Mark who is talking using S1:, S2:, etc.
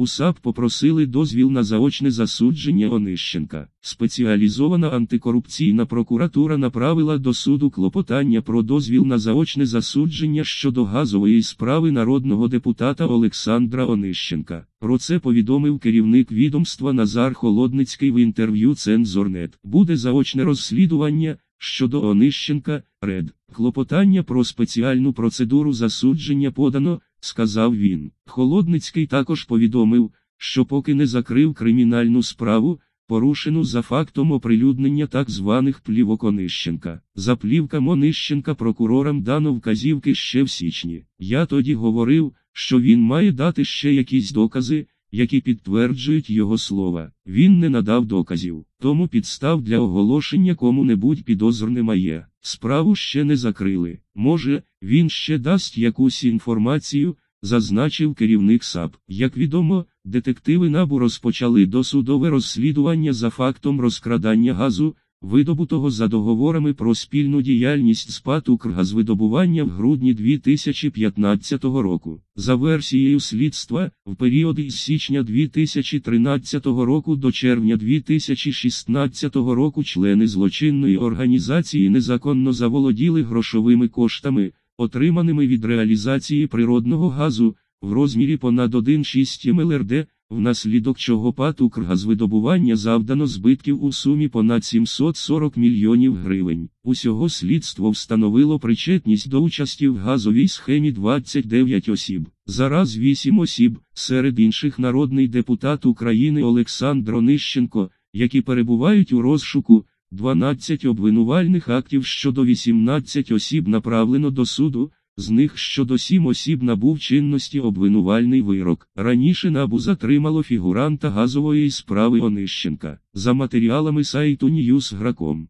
S1: У САП попросили дозвіл на заочне засудження Онищенка. Спеціалізована антикорупційна прокуратура направила до суду клопотання про дозвіл на заочне засудження щодо газової справи народного депутата Олександра Онищенка. Про це повідомив керівник відомства Назар Холодницький в інтерв'ю Цензорнет. Буде заочне розслідування щодо Онищенка. Ред. Клопотання про спеціальну процедуру засудження подано сказав він. Холодницький також повідомив, що поки не закрив кримінальну справу, порушену за фактом оприлюднення так званих плівок Онищенка. За плівка Онищенка прокурорам дано вказівки ще в січні. Я тоді говорив, що він має дати ще якісь докази. Які підтверджують його слова, він не надав доказів, тому підстав для оголошення кому-небудь підозр немає. Справу ще не закрили. Може, він ще дасть якусь інформацію, зазначив керівник САП. Як відомо, детективи набу розпочали досудове розслідування за фактом розкрадання газу видобутого за договорами про спільну діяльність з ПАТ «Укргазвидобування» в грудні 2015 року. За версією слідства, в період із січня 2013 року до червня 2016 року члени злочинної організації незаконно заволоділи грошовими коштами, отриманими від реалізації природного газу, в розмірі понад 1,6 МЛРД, Внаслідок чого ПАТ «Укргазвидобування» завдано збитків у сумі понад 740 мільйонів гривень. Усього слідство встановило причетність до участі в газовій схемі 29 осіб, зараз 8 осіб, серед інших народний депутат України Олександр Онищенко, які перебувають у розшуку. 12 обвинувальних актів щодо 18 осіб направлено до суду, з них щодо сім осіб набув чинності обвинувальний вирок. Раніше набу затримало фігуранта газової справи Онищенка за матеріалами сайту Ньюсграком.